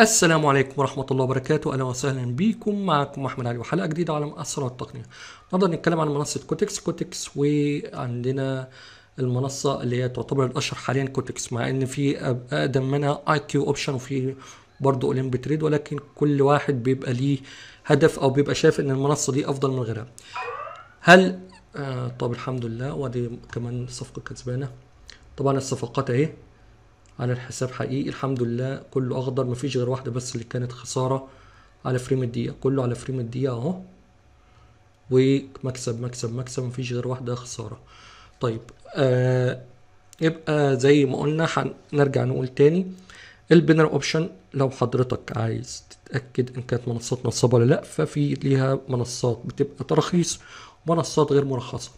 السلام عليكم ورحمة الله وبركاته أهلا وسهلا بكم معكم أحمد علي وحلقة جديدة على مؤثر التقنية النهاردة نتكلم عن منصة كوتكس كوتكس وعندنا المنصة اللي هي تعتبر الأشهر حاليا كوتكس مع إن في أقدم منها أي كيو أوبشن وفي برضه أولمب تريد ولكن كل واحد بيبقى ليه هدف أو بيبقى شايف إن المنصة دي أفضل من غيرها هل آه طب الحمد لله ودي كمان صفقة كسبانة طبعا الصفقات أهي على الحساب حقيقي الحمد لله كله اخضر مفيش غير واحده بس اللي كانت خساره على فريم الدقيقه كله على فريم الدقيقه اهو ومكسب مكسب مكسب مفيش غير واحده خساره طيب آه يبقى زي ما قلنا هنرجع نقول تاني البينر اوبشن لو حضرتك عايز تتاكد ان كانت منصات نصابه ولا لا ففي ليها منصات بتبقى تراخيص ومنصات غير مرخصه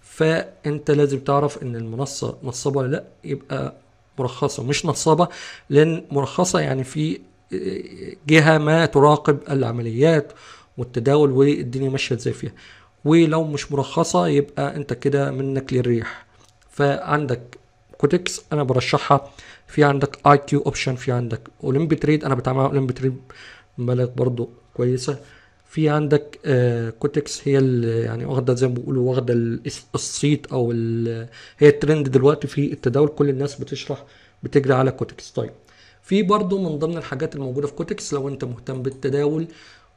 فانت لازم تعرف ان المنصه نصابه ولا لا يبقى مرخصة مش نصابة لأن مرخصة يعني في آه، جهة ما تراقب العمليات والتداول والدنيا ماشية ازاي فيها ولو مش مرخصة يبقى انت كده منك للريح فعندك كوتكس انا برشحها في عندك اي كيو اوبشن في عندك اولمبي تريد انا بتعامل مع اولمبي تريد مبالغ برضو كويسة في عندك كوتكس آه، هي يعني واخده زي ما بيقولوا واخده الصيت او هي الترند دلوقتي في التداول كل الناس بتشرح بتجري على كوتكس طيب في برضو من ضمن الحاجات الموجوده في كوتكس لو انت مهتم بالتداول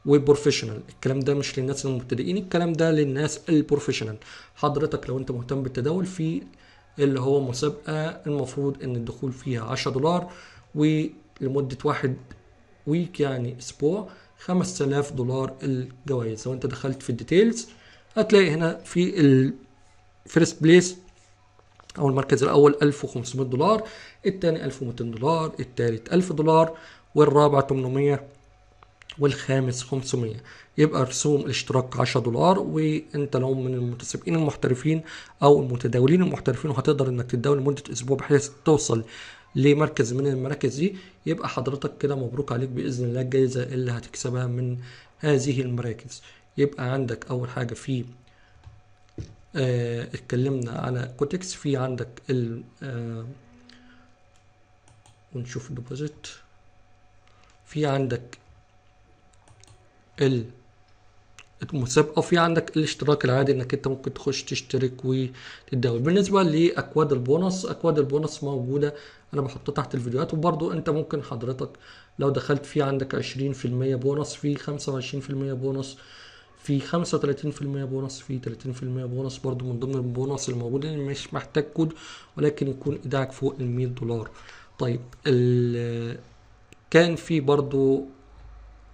وبروفيشنال الكلام ده مش للناس المبتدئين الكلام ده للناس البروفيشنال حضرتك لو انت مهتم بالتداول في اللي هو مسابقه المفروض ان الدخول فيها 10 دولار ولمده واحد ويك يعني اسبوع 5000 دولار الجوائز لو انت دخلت في الديتيلز هتلاقي هنا في الفيرست بليس او المركز الاول 1500 دولار الثاني 1200 دولار الثالث 1000 دولار والرابع 800 والخامس 500 يبقى رسوم الاشتراك 10 دولار وانت لو من المتسابقين المحترفين او المتداولين المحترفين وهتقدر انك تتداول لمده اسبوع بحيث توصل لمركز من المراكز دي يبقى حضرتك كده مبروك عليك باذن الله الجائزه اللي هتكسبها من هذه المراكز يبقى عندك اول حاجه في آه اتكلمنا على كوتكس في عندك ال آه ونشوف ديبوزيت في عندك ال المسابقه وفي عندك الاشتراك العادي انك انت ممكن تخش تشترك وتتداول بالنسبه لاكواد البونص اكواد البونص موجوده انا بحطها تحت الفيديوهات وبرضو انت ممكن حضرتك لو دخلت في عندك 20% بونص في 25% بونص في 35% بونص في 30% بونص برضو من ضمن البونص الموجود اللي مش محتاج كود ولكن يكون ايداعك فوق ال 100 دولار طيب كان في برضو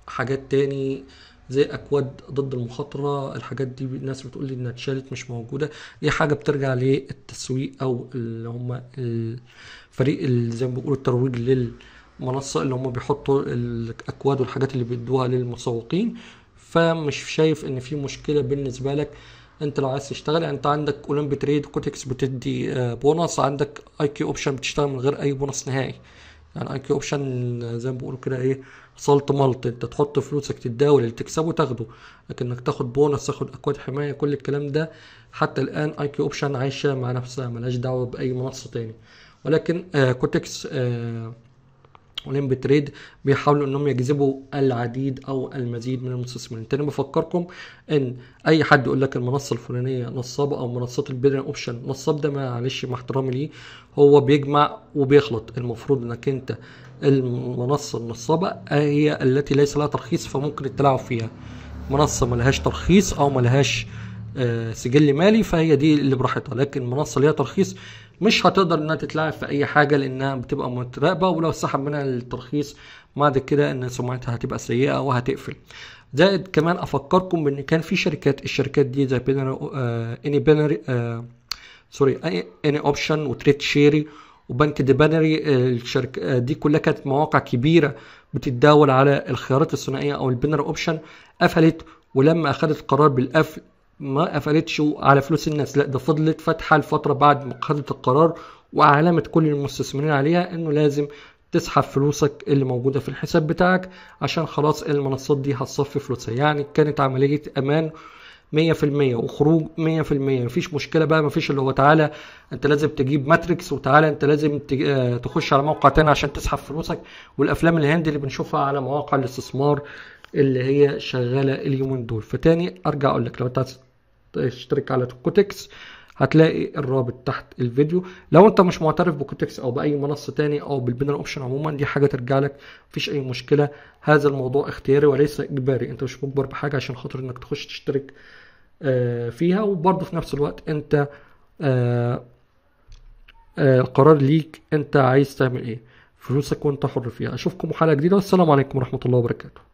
حاجات تاني آه زي اكواد ضد المخاطره الحاجات دي الناس بتقول لي انها اتشالت مش موجوده دي حاجه بترجع للتسويق او اللي هم الفريق اللي زي ما بيقولوا الترويج للمنصه اللي هم بيحطوا الاكواد والحاجات اللي بيدوها للمسوقين فمش شايف ان في مشكله بالنسبه لك انت لو عايز تشتغل يعني انت عندك اولمبي تريد كوتكس بتدي آه، بونص عندك اي كيو اوبشن بتشتغل من غير اي بونص نهائي يعني اي كيو اوبشن زي ما بيقولوا كده ايه صلت ملط انت تحط فلوسك تتداول اللي تكسبه تاخده انك تاخد بونص تاخد اكواد حمايه كل الكلام ده حتى الان اي كيو اوبشن عايشه مع نفسها ملهاش دعوه باي منصه تاني ولكن آه كوتكس آه ولمب تريد بيحاولوا انهم يجذبوا العديد او المزيد من المستثمرين تاني بفكركم ان اي حد يقول لك المنصه الفلانيه نصابه او منصات البيلين اوبشن نصاب ده معلش مع احترامي ليه هو بيجمع وبيخلط المفروض انك انت المنصه النصابه هي التي ليس لها ترخيص فممكن التلاعب فيها منصه ملهاش ترخيص او ملهاش آه آه، سجل مالي فهي دي اللي براحتها لكن منصه اللي هي ترخيص مش هتقدر انها تتلعب في اي حاجه لانها بتبقى متراقبه ولو سحب منها الترخيص بعد كده ان سمعتها هتبقى سيئه وهتقفل زائد كمان افكركم بان كان في شركات الشركات دي زي بينر آه اني بينر آه سوري اني اوبشن وتريت شيري وبنك ديبانري الشركة دي كلها كانت مواقع كبيرة بتتداول على الخيارات الثنائية أو البينر أوبشن قفلت ولما أخذت قرار بالقفل ما قفلتش على فلوس الناس لا ده فضلت فاتحه لفتره بعد ما خدت القرار وعلامه كل المستثمرين عليها انه لازم تسحب فلوسك اللي موجوده في الحساب بتاعك عشان خلاص المنصات دي هتصفي فلوسها يعني كانت عمليه امان 100% وخروج 100% مفيش مشكله بقى مفيش اللي هو تعالى انت لازم تجيب ماتريكس وتعالى انت لازم آه، تخش على موقع تاني عشان تسحب فلوسك والافلام الهندي اللي بنشوفها على مواقع الاستثمار اللي هي شغاله اليومين دول فتاني ارجع اقول لك لو انت اشترك على كوتكس هتلاقي الرابط تحت الفيديو لو انت مش معترف بكوتكس او باي منصه تاني او بالبينر اوبشن عموما دي حاجه ترجع لك مفيش اي مشكله هذا الموضوع اختياري وليس اجباري انت مش مجبر بحاجه عشان خاطر انك تخش تشترك آه، فيها وبرضه في نفس الوقت انت آه، آه، القرار ليك انت عايز تعمل ايه فلوسك وانت حر فيها اشوفكم حلقه جديده والسلام عليكم ورحمه الله وبركاته